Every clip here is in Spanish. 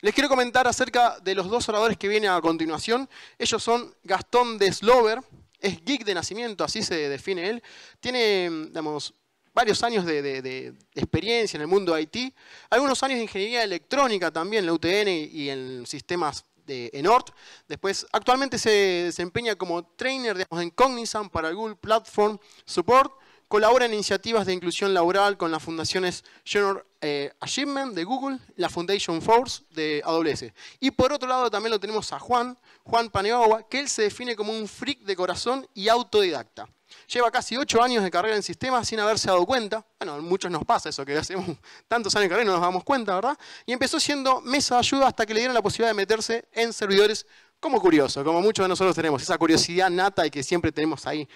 Les quiero comentar acerca de los dos oradores que vienen a continuación. Ellos son Gastón de Slover, es geek de nacimiento, así se define él. Tiene, mm, digamos, varios años de, experiencia en el mundo IT, algunos años de ingeniería electrónica también en la UTN y en sistemas de Enort. Después, actualmente se desempeña como trainer digamos, en Cognizant para Google Platform Support Colabora en iniciativas de inclusión laboral con las fundaciones General eh, Achievement de Google, la Foundation Force de AWS. Y por otro lado también lo tenemos a Juan, Juan Paneagua, que él se define como un freak de corazón y autodidacta. Lleva casi ocho años de carrera en sistemas sin haberse dado cuenta. Bueno, a muchos nos pasa eso, que hacemos tantos años de carrera y no nos damos cuenta, ¿verdad? Y empezó siendo mesa de ayuda hasta que le dieron la posibilidad de meterse en servidores como curioso, como muchos de nosotros tenemos, esa curiosidad nata y que siempre tenemos ahí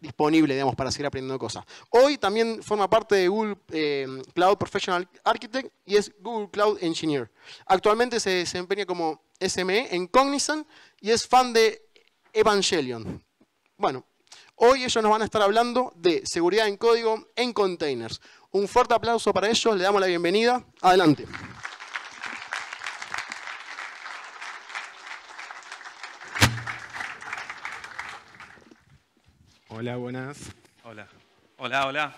disponible, digamos, para seguir aprendiendo cosas. Hoy también forma parte de Google eh, Cloud Professional Architect y es Google Cloud Engineer. Actualmente se desempeña como SME en Cognizant y es fan de Evangelion. Bueno, hoy ellos nos van a estar hablando de seguridad en código en containers. Un fuerte aplauso para ellos, le damos la bienvenida. Adelante. Hola, buenas. Hola. Hola, hola.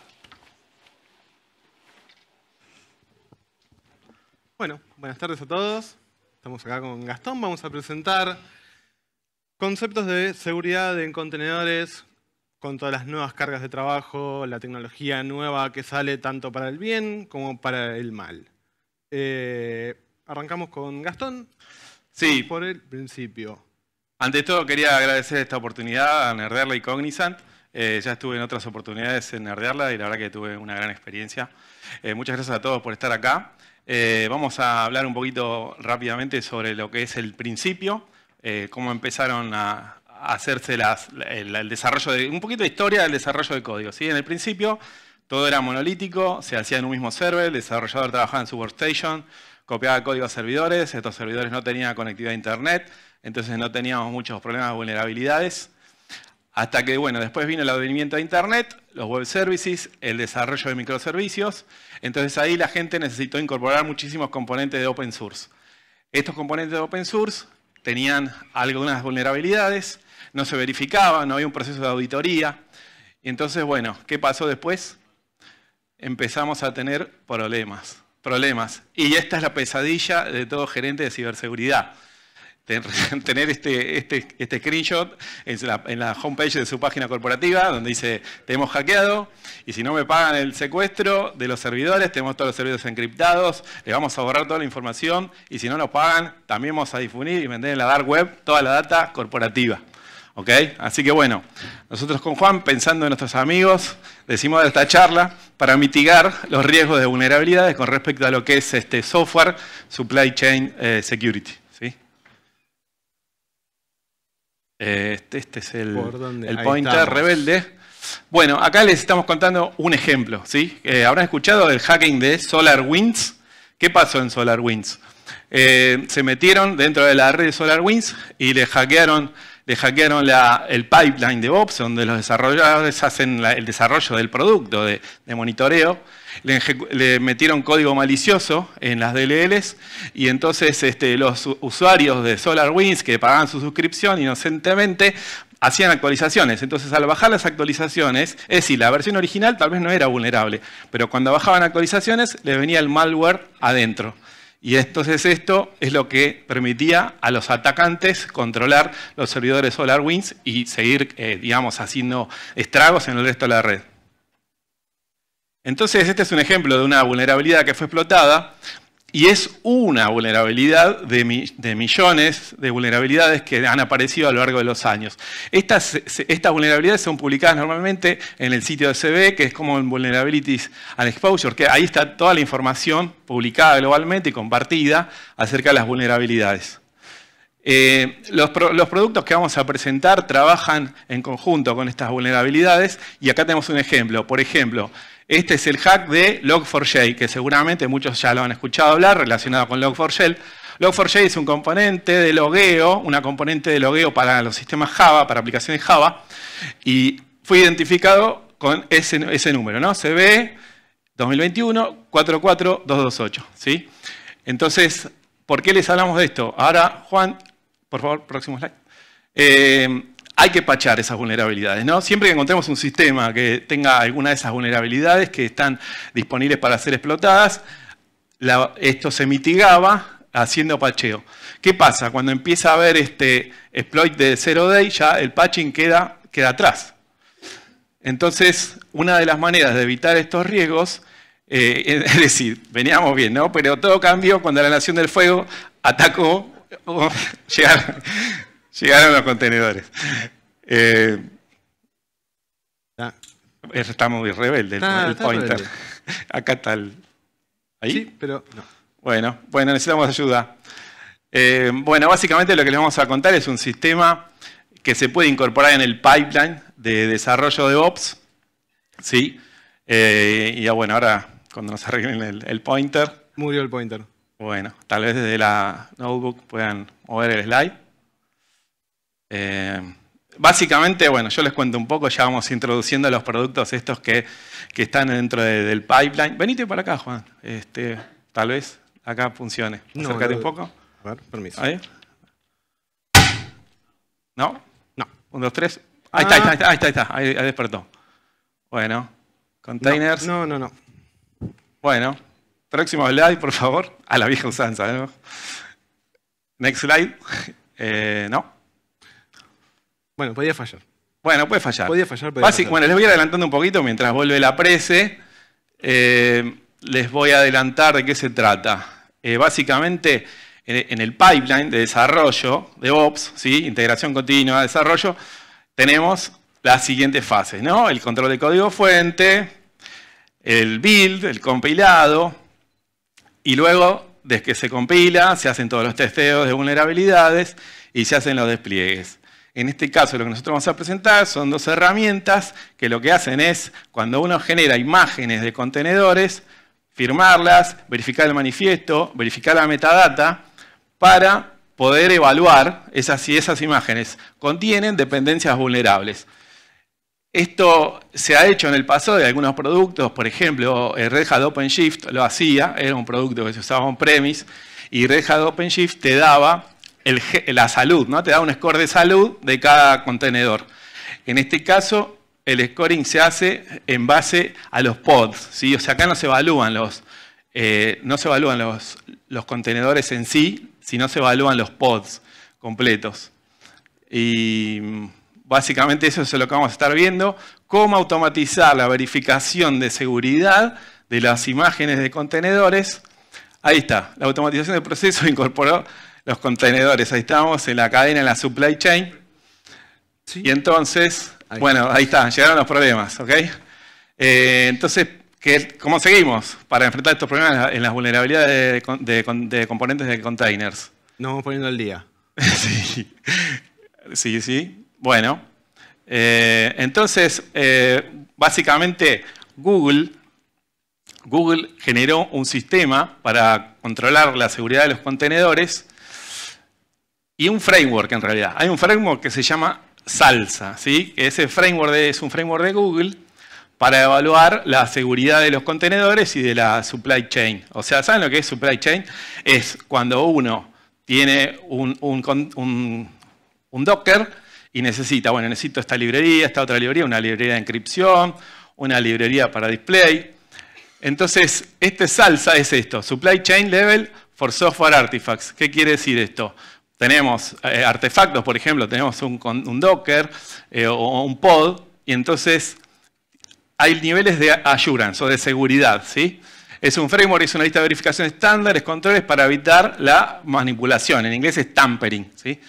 Bueno, buenas tardes a todos. Estamos acá con Gastón. Vamos a presentar conceptos de seguridad en contenedores con todas las nuevas cargas de trabajo, la tecnología nueva que sale tanto para el bien como para el mal. Eh, arrancamos con Gastón. Sí. Por el principio. Ante todo, quería agradecer esta oportunidad a Nerderla y Cognizant eh, ya estuve en otras oportunidades en Nerdearla y la verdad que tuve una gran experiencia. Eh, muchas gracias a todos por estar acá. Eh, vamos a hablar un poquito rápidamente sobre lo que es el principio, cómo empezaron a, hacerse el, desarrollo de. un poquito de historia del desarrollo de código. ¿sí? En el principio todo era monolítico, se hacía en un mismo server, el desarrollador trabajaba en su workstation, copiaba código a servidores, estos servidores no tenían conectividad a internet, entonces no teníamos muchos problemas de vulnerabilidades. Hasta que, bueno, después vino el advenimiento de Internet, los web services, el desarrollo de microservicios. Entonces ahí la gente necesitó incorporar muchísimos componentes de open source. Estos componentes de open source tenían algunas vulnerabilidades, no se verificaban, no había un proceso de auditoría. Entonces, bueno, ¿qué pasó después? Empezamos a tener problemas. Problemas. Y esta es la pesadilla de todo gerente de ciberseguridad tener este, este, este screenshot en la, en la, homepage de su página corporativa, donde dice, te hemos hackeado, y si no me pagan el secuestro de los servidores, tenemos todos los servidores encriptados, le vamos a borrar toda la información, y si no nos pagan, también vamos a difundir y vender en la dark web toda la data corporativa. ¿OK? Así que bueno, nosotros con Juan, pensando en nuestros amigos, decimos esta charla para mitigar los riesgos de vulnerabilidades con respecto a lo que es este software supply chain eh, security. Eh, este, este, es el, el pointer rebelde. Bueno, acá les estamos contando un ejemplo. ¿sí? Eh, Habrán escuchado del hacking de SolarWinds. ¿Qué pasó en SolarWinds? Eh, se metieron dentro de la red de SolarWinds y le hackearon, le hackearon el pipeline de Ops, donde los desarrolladores hacen el desarrollo del producto de monitoreo le, metieron código malicioso en las DLLs y entonces este, los usuarios de SolarWinds que pagaban su suscripción inocentemente hacían actualizaciones. Entonces al bajar las actualizaciones, es decir, la versión original tal vez no era vulnerable, pero cuando bajaban actualizaciones le venía el malware adentro. Y entonces esto es lo que permitía a los atacantes controlar los servidores SolarWinds y seguir, eh, digamos, haciendo estragos en el resto de la red. Entonces, este es un ejemplo de una vulnerabilidad que fue explotada y es una vulnerabilidad de, millones de vulnerabilidades que han aparecido a lo largo de los años. Estas, vulnerabilidades son publicadas normalmente en el sitio de CB, que es como en Vulnerabilities and Exposure, que ahí está toda la información publicada globalmente y compartida acerca de las vulnerabilidades. Eh, los, productos que vamos a presentar trabajan en conjunto con estas vulnerabilidades y acá tenemos un ejemplo. Por ejemplo, este es el hack de Log4j, que seguramente muchos ya lo han escuchado hablar relacionado con log 4 j Log4j es un componente de logueo, una componente de logueo para los sistemas Java, para aplicaciones Java, y fue identificado con ese, número, ¿no? CB 2021-44228, ¿sí? Entonces, ¿por qué les hablamos de esto? Ahora, Juan, por favor, próximo slide. Eh, hay que pachar esas vulnerabilidades. ¿no? Siempre que encontremos un sistema que tenga alguna de esas vulnerabilidades que están disponibles para ser explotadas, esto se mitigaba haciendo pacheo. ¿Qué pasa? Cuando empieza a haber este exploit de zero day, ya el patching queda, queda atrás. Entonces, una de las maneras de evitar estos riesgos, eh, es decir, veníamos bien, ¿no? Pero todo cambió cuando la Nación del Fuego atacó, Llegaron los contenedores. Eh, ah. está muy rebelde ah, el, pointer. Acá está el. ¿Ahí? Sí, pero Bueno, bueno, necesitamos ayuda. Eh, bueno, básicamente lo que les vamos a contar es un sistema que se puede incorporar en el pipeline de desarrollo de Ops. ¿sí? Eh, y ya bueno, ahora cuando nos arreglen el, el, pointer. Murió el pointer. Bueno, tal vez desde la notebook puedan mover el slide. Eh, básicamente, bueno, yo les cuento un poco, ya vamos introduciendo los productos estos que, están dentro del pipeline. Venite para acá, Juan. Este, tal vez acá funcione. Acércate un poco. A permiso. Ahí. ¿No? No. tres. Ahí, está, ahí está, ahí está, ahí despertó. Bueno, containers. No, no, no. Bueno, próximo slide, por favor. A la vieja usanza, Next slide. Eh, no. Bueno, podía fallar. Bueno, puede fallar. Bueno, les voy adelantando un poquito mientras vuelve la prece, eh, les voy a adelantar de qué se trata. Eh, básicamente, en el pipeline de desarrollo, de ops, ¿sí? integración continua, de desarrollo, tenemos las siguientes fases, ¿no? El control de código fuente, el build, el compilado, y luego, desde que se compila, se hacen todos los testeos de vulnerabilidades y se hacen los despliegues. En este caso lo que nosotros vamos a presentar son dos herramientas que lo que hacen es, cuando uno genera imágenes de contenedores, firmarlas, verificar el manifiesto, verificar la metadata, para poder evaluar si esas imágenes contienen dependencias vulnerables. Esto se ha hecho en el pasado de algunos productos, por ejemplo, eh, Red Hat OpenShift lo hacía, era un producto que se usaba on-premise, y Red Hat OpenShift te daba la salud, ¿no? Te da un score de salud de cada contenedor. En este caso, el scoring se hace en base a los pods, ¿sí? O sea, acá no se evalúan los, eh, no se evalúan los, los contenedores en sí, sino se evalúan los pods completos. Y mm, básicamente eso es lo que vamos a estar viendo, cómo automatizar la verificación de seguridad de las imágenes de contenedores. Ahí está, la automatización del proceso incorporó los contenedores, ahí estamos, en la cadena, en la supply chain. Y entonces, bueno, ahí está, llegaron los problemas, ¿ok? Eh, entonces, ¿cómo seguimos para enfrentar estos problemas en las vulnerabilidades de, componentes de containers? Nos vamos poniendo al día. sí, sí, sí. Bueno, eh, entonces, eh, básicamente, Google Google generó un sistema para controlar la seguridad de los contenedores y un framework en realidad. Hay un framework que se llama Salsa, ¿sí? Ese framework es un framework de Google para evaluar la seguridad de los contenedores y de la supply chain. O sea, ¿saben lo que es supply chain? Es cuando uno tiene un, un Docker y necesita, bueno, necesito esta librería, esta otra librería, una librería de encripción, una librería para display. Entonces, este salsa es esto, Supply Chain Level for Software Artifacts. ¿Qué quiere decir esto? tenemos eh, artefactos, por ejemplo, tenemos un, Docker eh, o un pod, y entonces hay niveles de assurance o de seguridad. ¿sí? Es un framework, es una lista de verificación estándar, es controles para evitar la manipulación. En inglés es tampering. ¿sí?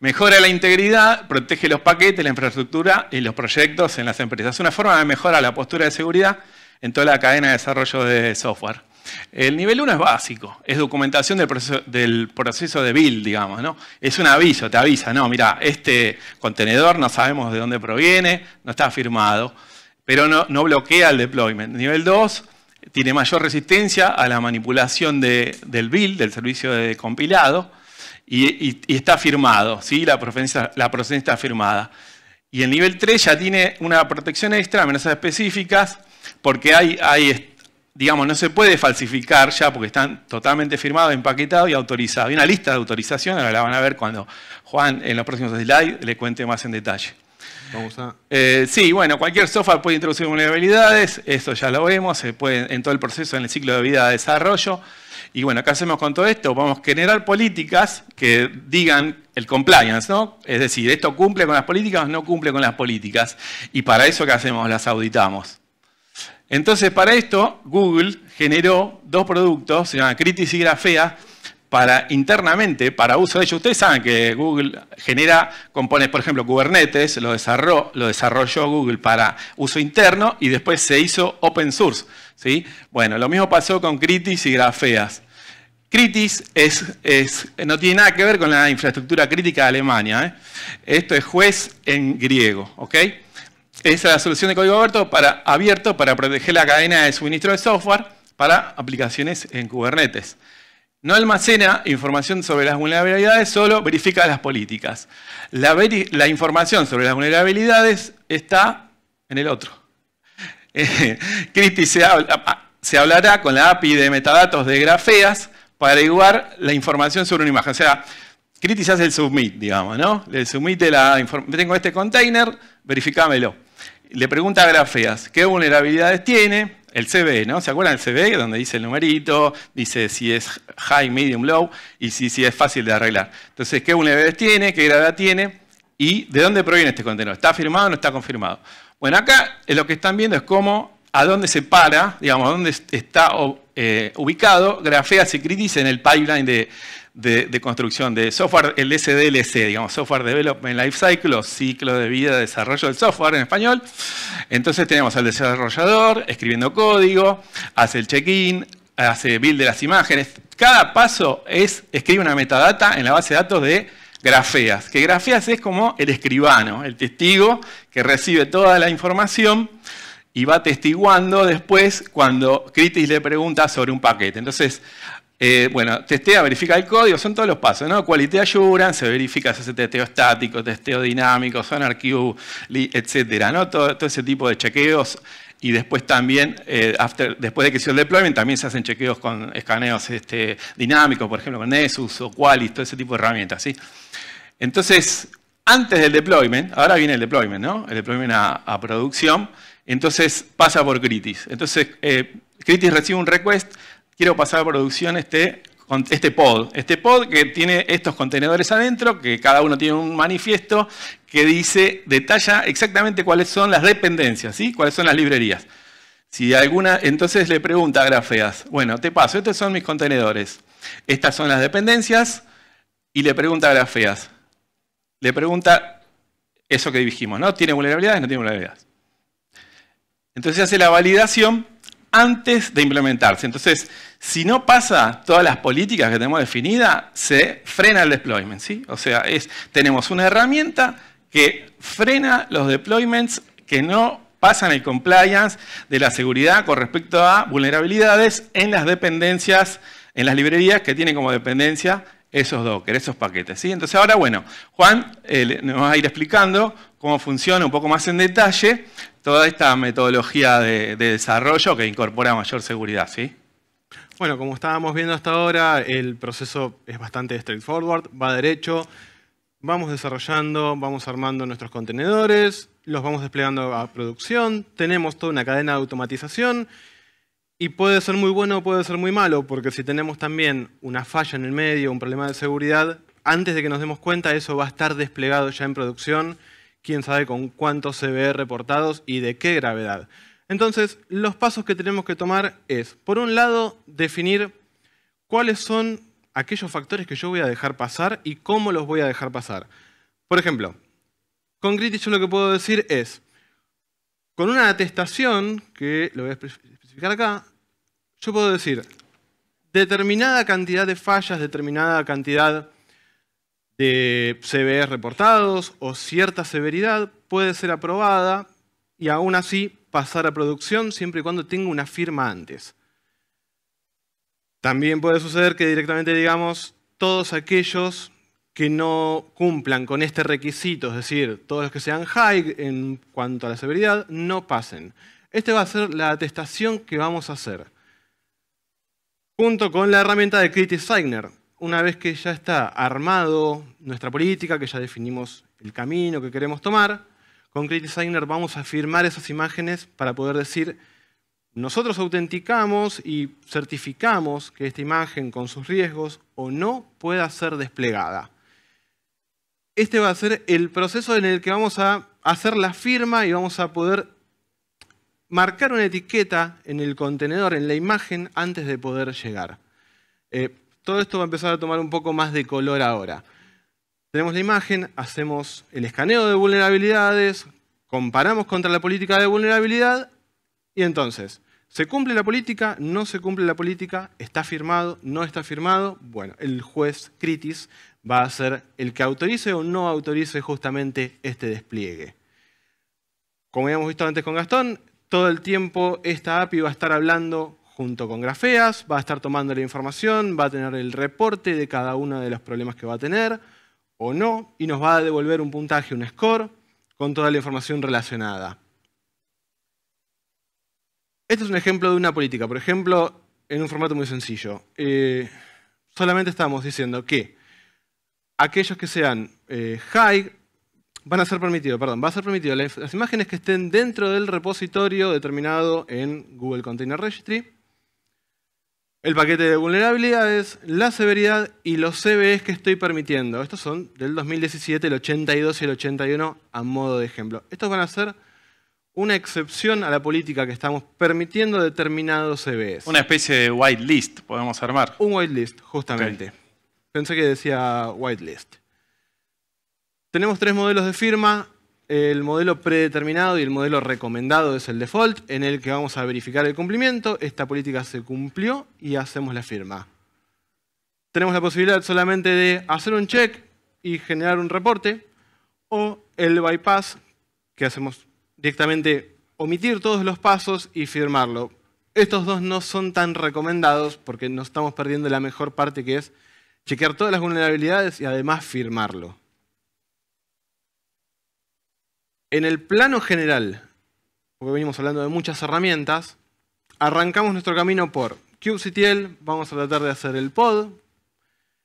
Mejora la integridad, protege los paquetes, la infraestructura y los proyectos en las empresas. Es una forma de mejorar la postura de seguridad en toda la cadena de desarrollo de software. El nivel 1 es básico, es documentación del proceso, de build, digamos, ¿no? Es un aviso, te avisa, no, mira, este contenedor no sabemos de dónde proviene, no está firmado, pero no, bloquea el deployment. Nivel 2 tiene mayor resistencia a la manipulación del build, del servicio de compilado, y, está firmado, ¿sí? la, procedencia, la está firmada. Y el nivel 3 ya tiene una protección extra, amenazas específicas, porque hay, hay digamos, no se puede falsificar ya porque están totalmente firmados, empaquetados y autorizados. Hay una lista de autorización, ahora la van a ver cuando Juan en los próximos slides le cuente más en detalle. Eh, sí, bueno, cualquier software puede introducir vulnerabilidades, esto ya lo vemos, se puede en todo el proceso, en el ciclo de vida de desarrollo. Y bueno, ¿qué hacemos con todo esto? Vamos a generar políticas que digan el compliance, ¿no? Es decir, esto cumple con las políticas, no cumple con las políticas. Y para eso, ¿qué hacemos? Las auditamos. Entonces, para esto, Google generó dos productos, se llama Critis y Grafeas, para internamente, para uso de ellos. Ustedes saben que Google genera componentes, por ejemplo, Kubernetes, lo desarrolló, Google para uso interno y después se hizo open source. ¿sí? Bueno, lo mismo pasó con Critis y Grafeas. Critis es, no tiene nada que ver con la infraestructura crítica de Alemania. ¿eh? Esto es juez en griego. ¿ok? Esa es la solución de código abierto para, abierto para proteger la cadena de suministro de software para aplicaciones en Kubernetes. No almacena información sobre las vulnerabilidades, solo verifica las políticas. La, información sobre las vulnerabilidades está en el otro. Christie ah, se, hablará con la API de metadatos de Grafeas para averiguar la información sobre una imagen. O sea, Critis hace el submit, digamos, ¿no? Le submite la información. Tengo este container, verificámelo le pregunta a Grafeas qué vulnerabilidades tiene, el CBE, ¿no? ¿Se acuerdan del CBE? Donde dice el numerito, dice si es high, medium, low y si, si es fácil de arreglar. Entonces, ¿qué vulnerabilidades tiene? ¿Qué gravedad tiene? ¿Y de dónde proviene este contenido? ¿Está firmado o no está confirmado? Bueno, acá eh, lo que están viendo es cómo a dónde se para, digamos, a dónde está eh, ubicado Grafeas y Critis en el pipeline de, construcción de software, el SDLC, digamos, Software Development Life Cycle, ciclo de vida de desarrollo del software en español. Entonces tenemos al desarrollador escribiendo código, hace el check-in, hace build de las imágenes. Cada paso es, escribe una metadata en la base de datos de Grafeas, que Grafeas es como el escribano, el testigo que recibe toda la información y va testiguando después cuando Critis le pregunta sobre un paquete. Entonces, eh, bueno, testea, verifica el código, son todos los pasos, ¿no? Quality assurance, se verifica si hace testeo estático, testeo dinámico, sonar queue, etcétera, ¿no? Todo, ese tipo de chequeos. Y después también, eh, después de que se el deployment, también se hacen chequeos con escaneos este, dinámicos, por ejemplo, con Nessus o Qualys, todo ese tipo de herramientas, ¿sí? Entonces, antes del deployment, ahora viene el deployment, ¿no? El deployment a producción entonces pasa por Critis. Entonces eh, Critis recibe un request, quiero pasar a producción este, este pod. Este pod que tiene estos contenedores adentro, que cada uno tiene un manifiesto que dice, detalla exactamente cuáles son las dependencias, ¿sí? cuáles son las librerías. Si alguna, entonces le pregunta a Grafeas, bueno, te paso, estos son mis contenedores, estas son las dependencias, y le pregunta a Grafeas, le pregunta eso que dijimos, ¿no? ¿Tiene vulnerabilidades? No tiene vulnerabilidades. Entonces se hace la validación antes de implementarse. Entonces, si no pasa todas las políticas que tenemos definidas, se frena el deployment. ¿sí? O sea, es, tenemos una herramienta que frena los deployments que no pasan el compliance de la seguridad con respecto a vulnerabilidades en las dependencias, en las librerías que tienen como dependencia esos Docker, esos paquetes. ¿sí? Entonces ahora, bueno, Juan eh, nos va a ir explicando cómo funciona un poco más en detalle toda esta metodología de, desarrollo que incorpora mayor seguridad. ¿sí? Bueno, como estábamos viendo hasta ahora, el proceso es bastante straightforward, va derecho, vamos desarrollando, vamos armando nuestros contenedores, los vamos desplegando a producción, tenemos toda una cadena de automatización y puede ser muy bueno o puede ser muy malo, porque si tenemos también una falla en el medio, un problema de seguridad, antes de que nos demos cuenta eso va a estar desplegado ya en producción quién sabe con cuántos ve reportados y de qué gravedad. Entonces, los pasos que tenemos que tomar es, por un lado, definir cuáles son aquellos factores que yo voy a dejar pasar y cómo los voy a dejar pasar. Por ejemplo, con Gritty yo lo que puedo decir es, con una atestación, que lo voy a especificar acá, yo puedo decir determinada cantidad de fallas, determinada cantidad de CBS reportados o cierta severidad puede ser aprobada y aún así pasar a producción siempre y cuando tenga una firma antes. También puede suceder que directamente digamos todos aquellos que no cumplan con este requisito, es decir, todos los que sean high en cuanto a la severidad, no pasen. Esta va a ser la atestación que vamos a hacer. Junto con la herramienta de CritiSigner una vez que ya está armado nuestra política, que ya definimos el camino que queremos tomar, con Create Designer vamos a firmar esas imágenes para poder decir, nosotros autenticamos y certificamos que esta imagen con sus riesgos o no pueda ser desplegada. Este va a ser el proceso en el que vamos a hacer la firma y vamos a poder marcar una etiqueta en el contenedor, en la imagen, antes de poder llegar. Eh, todo esto va a empezar a tomar un poco más de color ahora. Tenemos la imagen, hacemos el escaneo de vulnerabilidades, comparamos contra la política de vulnerabilidad y entonces, ¿se cumple la política? ¿No se cumple la política? ¿Está firmado? ¿No está firmado? Bueno, el juez Critis va a ser el que autorice o no autorice justamente este despliegue. Como habíamos visto antes con Gastón, todo el tiempo esta API va a estar hablando junto con Grafeas, va a estar tomando la información, va a tener el reporte de cada uno de los problemas que va a tener o no, y nos va a devolver un puntaje, un score, con toda la información relacionada. Este es un ejemplo de una política, por ejemplo, en un formato muy sencillo. Eh, solamente estamos diciendo que aquellos que sean eh, high van a ser permitidos, perdón, va a ser permitido las imágenes que estén dentro del repositorio determinado en Google Container Registry el paquete de vulnerabilidades, la severidad y los CVEs que estoy permitiendo. Estos son del 2017, el 82 y el 81 a modo de ejemplo. Estos van a ser una excepción a la política que estamos permitiendo determinados CVEs. Una especie de whitelist podemos armar. Un whitelist, justamente. Pensé que decía whitelist. Tenemos tres modelos de firma. El modelo predeterminado y el modelo recomendado es el default, en el que vamos a verificar el cumplimiento. Esta política se cumplió y hacemos la firma. Tenemos la posibilidad solamente de hacer un check y generar un reporte, o el bypass, que hacemos directamente omitir todos los pasos y firmarlo. Estos dos no son tan recomendados porque nos estamos perdiendo la mejor parte que es chequear todas las vulnerabilidades y además firmarlo. En el plano general, porque venimos hablando de muchas herramientas, arrancamos nuestro camino por kubectl, vamos a tratar de hacer el pod.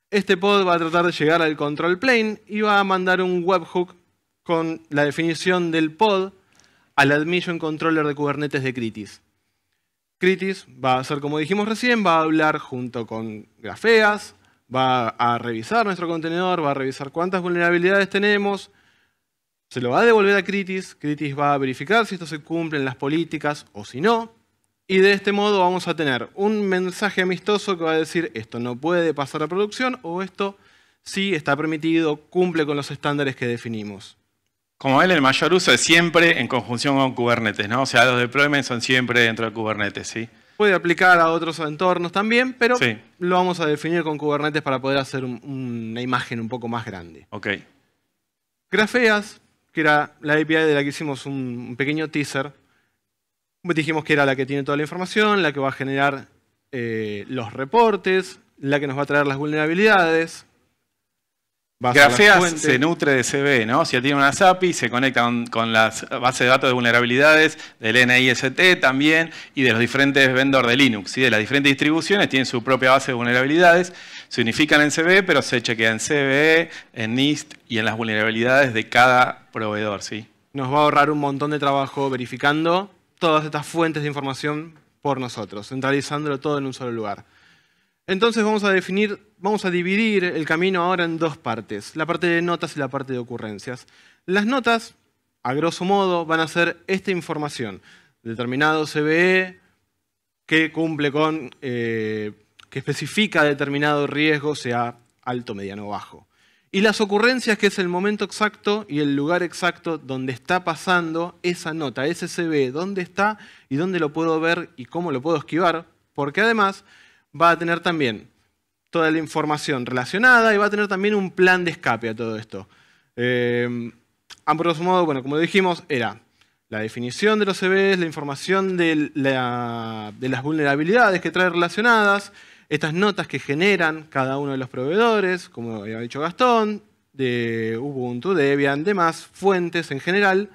Este pod va a tratar de llegar al control plane y va a mandar un webhook con la definición del pod al admission controller de Kubernetes de Critis. Critis va a hacer como dijimos recién, va a hablar junto con Grafeas, va a revisar nuestro contenedor, va a revisar cuántas vulnerabilidades tenemos, se lo va a devolver a Critis, Critis va a verificar si esto se cumple en las políticas o si no, y de este modo vamos a tener un mensaje amistoso que va a decir esto no puede pasar a producción o esto sí está permitido, cumple con los estándares que definimos. Como ven, el mayor uso es siempre en conjunción con Kubernetes, ¿no? O sea, los deployments son siempre dentro de Kubernetes, ¿sí? Puede aplicar a otros entornos también, pero lo vamos a definir con Kubernetes para poder hacer una imagen un poco más grande. Ok. Grafeas que era la API de la que hicimos un pequeño teaser. Dijimos que era la que tiene toda la información, la que va a generar eh, los reportes, la que nos va a traer las vulnerabilidades. Grafea se nutre de CB, ¿no? Si tiene una API, se conecta con, las bases de datos de vulnerabilidades del NIST también y de los diferentes vendors de Linux. y De las diferentes distribuciones tienen su propia base de vulnerabilidades se unifican en CVE, pero se chequea en CVE, en NIST y en las vulnerabilidades de cada proveedor. ¿sí? Nos va a ahorrar un montón de trabajo verificando todas estas fuentes de información por nosotros, centralizándolo todo en un solo lugar. Entonces vamos a definir, vamos a dividir el camino ahora en dos partes, la parte de notas y la parte de ocurrencias. Las notas, a grosso modo, van a ser esta información, determinado CBE que cumple con eh, que especifica determinado riesgo, sea alto, mediano o bajo. Y las ocurrencias, que es el momento exacto y el lugar exacto donde está pasando esa nota, ese CB, dónde está y dónde lo puedo ver y cómo lo puedo esquivar, porque además va a tener también toda la información relacionada y va a tener también un plan de escape a todo esto. Eh, a modo, bueno, como dijimos, era la definición de los CVs, la información de las vulnerabilidades que trae relacionadas, estas notas que generan cada uno de los proveedores, como había dicho Gastón, de Ubuntu, Debian, demás, fuentes en general,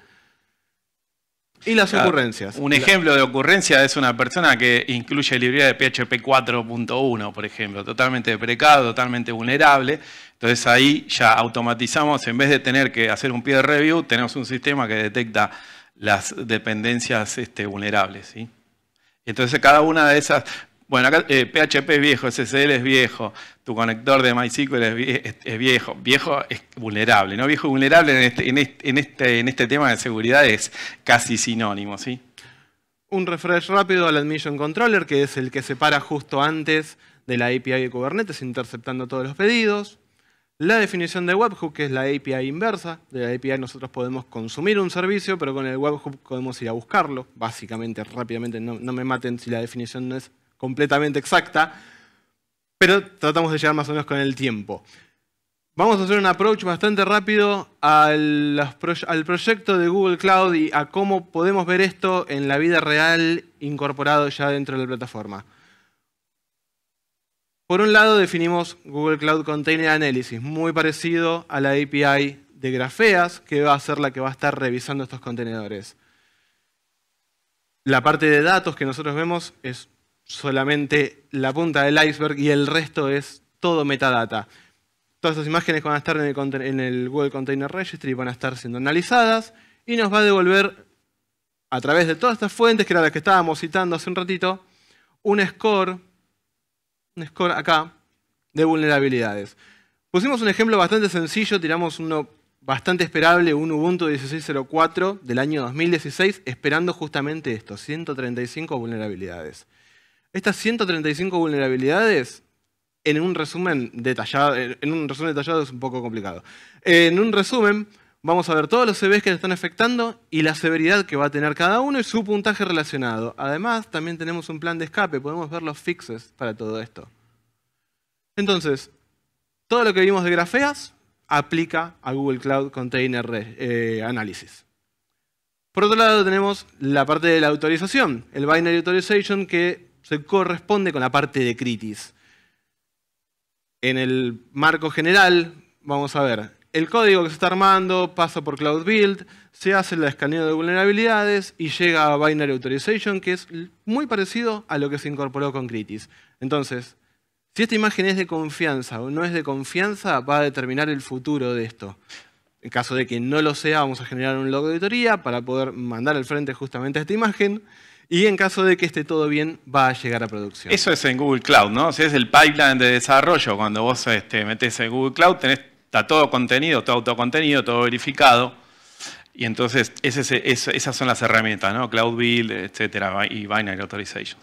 y las ocurrencias. Un ejemplo de ocurrencia es una persona que incluye librería de PHP 4.1, por ejemplo, totalmente deprecado, totalmente vulnerable. Entonces ahí ya automatizamos, en vez de tener que hacer un peer review, tenemos un sistema que detecta las dependencias este, vulnerables. ¿sí? Entonces cada una de esas, bueno, acá PHP eh, es viejo, SSL es viejo, tu conector de MySQL es, viejo. Viejo es vulnerable, ¿no? Viejo vulnerable en este, en, este, este, en, este, tema de seguridad es casi sinónimo, ¿sí? Un refresh rápido al Admission Controller, que es el que se para justo antes de la API de Kubernetes, interceptando todos los pedidos. La definición de Webhook, que es la API inversa. De la API nosotros podemos consumir un servicio, pero con el Webhook podemos ir a buscarlo. Básicamente, rápidamente, no me maten si la definición no es completamente exacta, pero tratamos de llegar más o menos con el tiempo. Vamos a hacer un approach bastante rápido al, proyecto de Google Cloud y a cómo podemos ver esto en la vida real incorporado ya dentro de la plataforma. Por un lado definimos Google Cloud Container Analysis, muy parecido a la API de Grafeas, que va a ser la que va a estar revisando estos contenedores. La parte de datos que nosotros vemos es solamente la punta del iceberg y el resto es todo metadata. Todas esas imágenes van a estar en el, Google Container Registry, van a estar siendo analizadas y nos va a devolver a través de todas estas fuentes, que era las que estábamos citando hace un ratito, un score, un score acá, de vulnerabilidades. Pusimos un ejemplo bastante sencillo, tiramos uno bastante esperable, un Ubuntu 16.04 del año 2016, esperando justamente esto, 135 vulnerabilidades. Estas 135 vulnerabilidades, en un resumen detallado, en un resumen detallado es un poco complicado. En un resumen, vamos a ver todos los CVs e que están afectando y la severidad que va a tener cada uno y su puntaje relacionado. Además, también tenemos un plan de escape, podemos ver los fixes para todo esto. Entonces, todo lo que vimos de Grafeas aplica a Google Cloud Container eh, Analysis. Por otro lado, tenemos la parte de la autorización, el Binary Authorization, que se corresponde con la parte de Critis. En el marco general, vamos a ver, el código que se está armando pasa por Cloud Build, se hace el escaneo de vulnerabilidades y llega a Binary Authorization, que es muy parecido a lo que se incorporó con Critis. Entonces, si esta imagen es de confianza o no es de confianza, va a determinar el futuro de esto. En caso de que no lo sea, vamos a generar un log de auditoría para poder mandar al frente justamente esta imagen. Y en caso de que esté todo bien, va a llegar a producción. Eso es en Google Cloud, ¿no? es el pipeline de desarrollo. Cuando vos este, metés en Google Cloud, tenés, está todo contenido, todo autocontenido, todo verificado. Y entonces esas son las herramientas, ¿no? Cloud Build, etcétera, y Binary Authorization.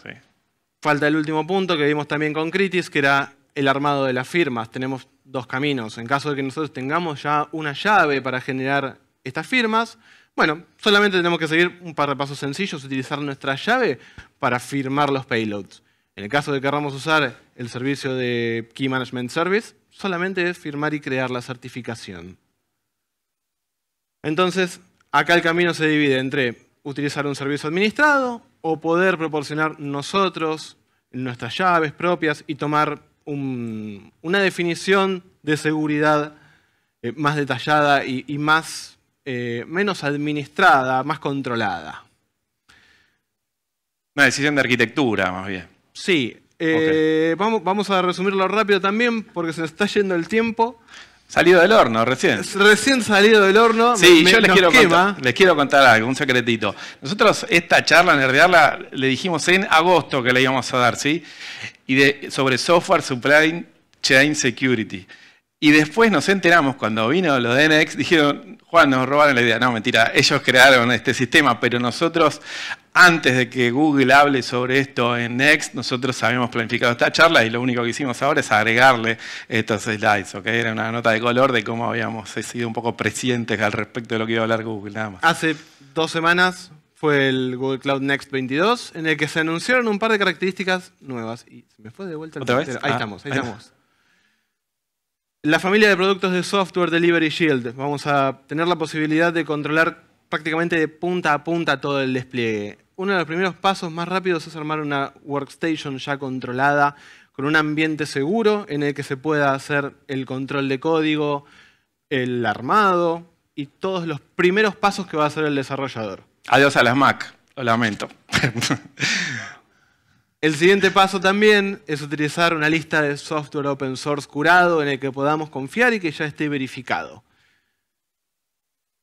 Falta el último punto que vimos también con Critis, que era el armado de las firmas. Tenemos dos caminos. En caso de que nosotros tengamos ya una llave para generar estas firmas, bueno, solamente tenemos que seguir un par de pasos sencillos, utilizar nuestra llave para firmar los payloads. En el caso de que queramos usar el servicio de Key Management Service, solamente es firmar y crear la certificación. Entonces, acá el camino se divide entre utilizar un servicio administrado o poder proporcionar nosotros nuestras llaves propias y tomar una definición de seguridad eh, más detallada y más eh, menos administrada, más controlada. Una decisión de arquitectura, más bien. Sí. Eh, vamos, a resumirlo rápido también, porque se nos está yendo el tiempo. Salido del horno, recién. Recién salido del horno. Sí, yo les quiero, contar, les quiero, contar, algo, un secretito. Nosotros esta charla, en realidad, le dijimos en agosto que la íbamos a dar, ¿sí? Y sobre software supply chain security. Y después nos enteramos, cuando vino lo de Next, dijeron, Juan, nos robaron la idea. No, mentira, ellos crearon este sistema, pero nosotros, antes de que Google hable sobre esto en Next, nosotros habíamos planificado esta charla y lo único que hicimos ahora es agregarle estos slides, ¿ok? Era una nota de color de cómo habíamos sido un poco prescientes al respecto de lo que iba a hablar Google, nada más. Hace dos semanas fue el Google Cloud Next 22, en el que se anunciaron un par de características nuevas. Y se me fue de vuelta ¿Otra vez? Ah, ahí estamos, ahí estamos. La familia de productos de software Delivery Shield. Vamos a tener la posibilidad de controlar prácticamente de punta a punta todo el despliegue. Uno de los primeros pasos más rápidos es armar una workstation ya controlada, con un ambiente seguro en el que se pueda hacer el control de código, el armado y todos los primeros pasos que va a hacer el desarrollador. Adiós a las Mac, lo lamento. El siguiente paso también es utilizar una lista de software open source curado en el que podamos confiar y que ya esté verificado.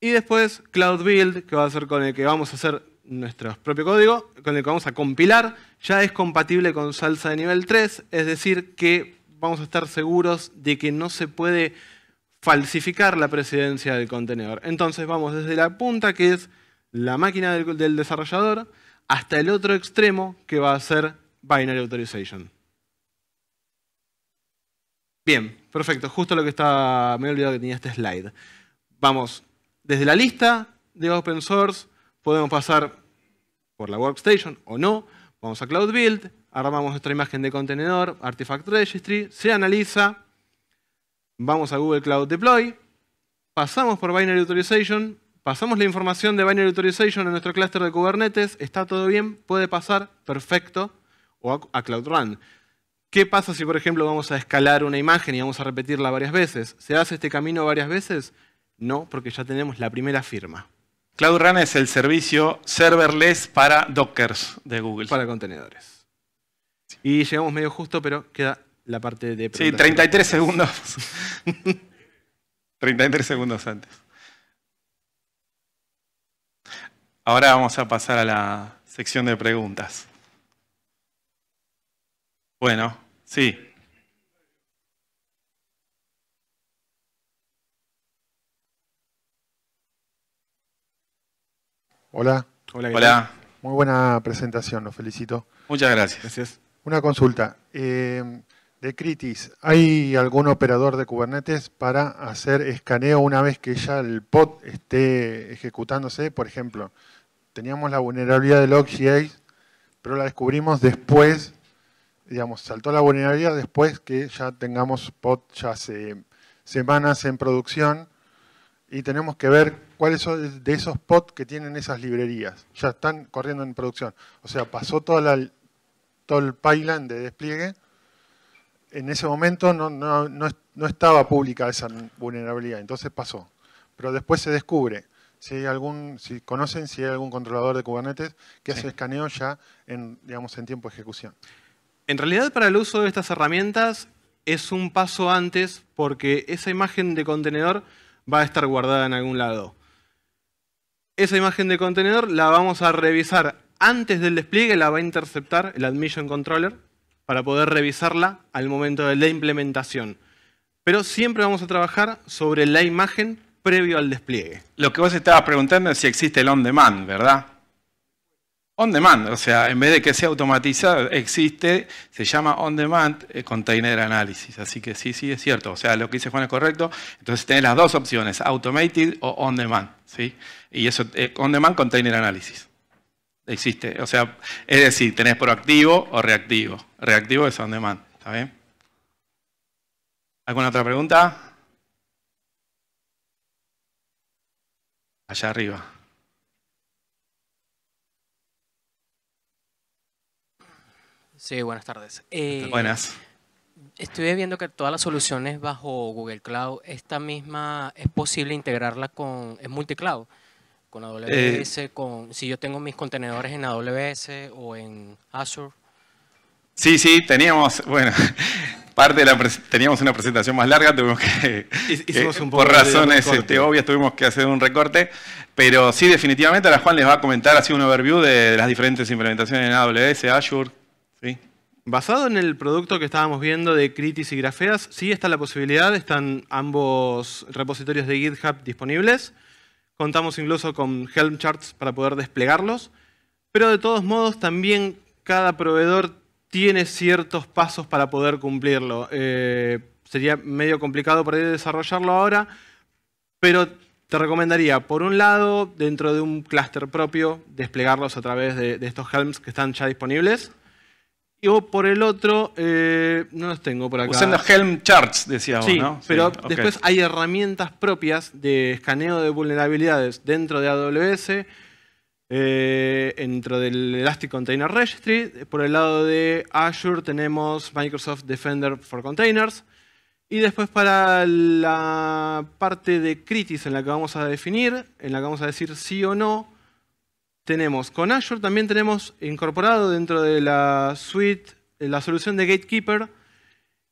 Y después Cloud Build, que va a ser con el que vamos a hacer nuestro propio código, con el que vamos a compilar, ya es compatible con Salsa de nivel 3, es decir, que vamos a estar seguros de que no se puede falsificar la presidencia del contenedor. Entonces vamos desde la punta, que es la máquina del, del desarrollador, hasta el otro extremo, que va a ser binary authorization. Bien, perfecto. Justo lo que estaba... Me he olvidado que tenía este slide. Vamos, desde la lista de open source podemos pasar por la workstation o no. Vamos a Cloud Build, armamos nuestra imagen de contenedor, Artifact Registry, se analiza, vamos a Google Cloud Deploy, pasamos por Binary Authorization, pasamos la información de Binary Authorization a nuestro clúster de Kubernetes, está todo bien, puede pasar, perfecto o a, Cloud Run. ¿Qué pasa si, por ejemplo, vamos a escalar una imagen y vamos a repetirla varias veces? ¿Se hace este camino varias veces? No, porque ya tenemos la primera firma. Cloud Run es el servicio serverless para Dockers de Google. Para contenedores. Y llegamos medio justo, pero queda la parte de... Sí, 33 segundos. 33 segundos antes. Ahora vamos a pasar a la sección de preguntas. Bueno, sí. Hola. Hola. Hola. Muy buena presentación, Lo felicito. Muchas gracias. gracias. Una consulta. Eh, de Critis, ¿hay algún operador de Kubernetes para hacer escaneo una vez que ya el pod esté ejecutándose? Por ejemplo, teníamos la vulnerabilidad de LogGIS, pero la descubrimos después digamos, saltó la vulnerabilidad después que ya tengamos POT ya hace semanas en producción y tenemos que ver cuáles son de esos pods que tienen esas librerías. Ya están corriendo en producción. O sea, pasó toda la, todo el pipeline de despliegue. En ese momento no, estaba pública esa vulnerabilidad, entonces pasó. Pero después se descubre si algún, si conocen si hay algún controlador de Kubernetes que hace escaneo ya digamos, en tiempo de ejecución. En realidad para el uso de estas herramientas es un paso antes porque esa imagen de contenedor va a estar guardada en algún lado. Esa imagen de contenedor la vamos a revisar antes del despliegue, la va a interceptar el Admission Controller para poder revisarla al momento de la implementación. Pero siempre vamos a trabajar sobre la imagen previo al despliegue. Lo que vos estabas preguntando es si existe el on-demand, ¿verdad? on demand, o sea, en vez de que sea automatizado, existe, se llama on demand eh, container analysis. Así que sí, sí, es cierto. O sea, lo que dice Juan es correcto. Entonces tenés las dos opciones, automated o on demand. ¿sí? Y eso, eh, on demand container analysis. Existe. O sea, es decir, tenés proactivo o reactivo. Reactivo es on demand. ¿Está bien? ¿Alguna otra pregunta? Allá arriba. Sí, buenas tardes. Eh, buenas. Estuve viendo que todas las soluciones bajo Google Cloud, esta misma es posible integrarla con multi multicloud, con AWS, eh. con si yo tengo mis contenedores en AWS o en Azure. Sí, sí, teníamos, bueno, parte de la teníamos una presentación más larga, tuvimos que, un por razones este, obvias tuvimos que hacer un recorte, pero sí definitivamente ahora Juan les va a comentar así un overview de las diferentes implementaciones en AWS, Azure, Basado en el producto que estábamos viendo de Critis y Grafeas, sí está la posibilidad, están ambos repositorios de GitHub disponibles. Contamos incluso con Helm charts para poder desplegarlos. Pero de todos modos, también cada proveedor tiene ciertos pasos para poder cumplirlo. Eh, sería medio complicado por desarrollarlo ahora, pero te recomendaría, por un lado, dentro de un clúster propio, desplegarlos a través de, de estos Helms que están ya disponibles. Y por el otro, eh, no los tengo por acá. Usando Helm Charts, decíamos, sí, ¿no? Pero después hay herramientas propias de escaneo de vulnerabilidades dentro de AWS, eh, dentro del Elastic Container Registry. Por el lado de Azure tenemos Microsoft Defender for Containers. Y después para la parte de Critis en la que vamos a definir, en la que vamos a decir sí o no, tenemos con Azure, también tenemos incorporado dentro de la suite eh, la solución de Gatekeeper.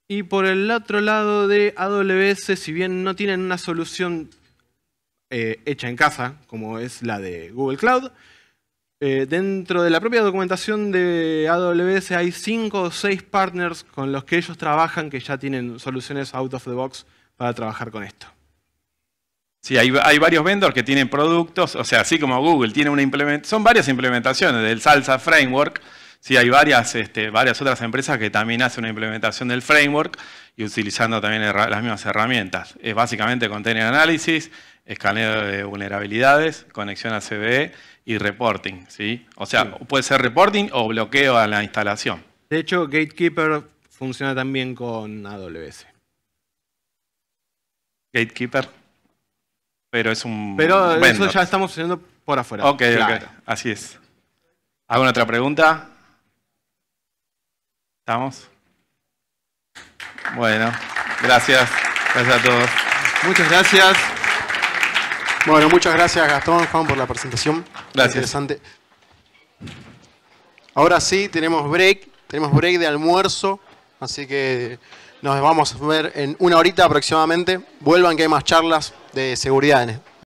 Y por el otro lado de AWS, si bien no tienen una solución eh, hecha en casa, como es la de Google Cloud, eh, dentro de la propia documentación de AWS hay cinco o seis partners con los que ellos trabajan que ya tienen soluciones out of the box para trabajar con esto. Sí, hay, varios vendors que tienen productos, o sea, así como Google tiene una implementación, son varias implementaciones del Salsa Framework. Sí, hay varias, este, varias otras empresas que también hacen una implementación del framework y utilizando también las mismas herramientas. Es básicamente container análisis, escaneo de vulnerabilidades, conexión a CVE y reporting. ¿sí? O sea, puede ser reporting o bloqueo a la instalación. De hecho, Gatekeeper funciona también con AWS. Gatekeeper pero es un. Pero eso ya estamos haciendo por afuera. Ok, claro. así es. ¿Alguna otra pregunta? ¿Estamos? Bueno, gracias. Gracias a todos. Muchas gracias. Bueno, muchas gracias Gastón, Juan, por la presentación. Gracias. Interesante. Ahora sí, tenemos break, tenemos break de almuerzo, así que nos vamos a ver en una horita aproximadamente. Vuelvan que hay más charlas de seguridad en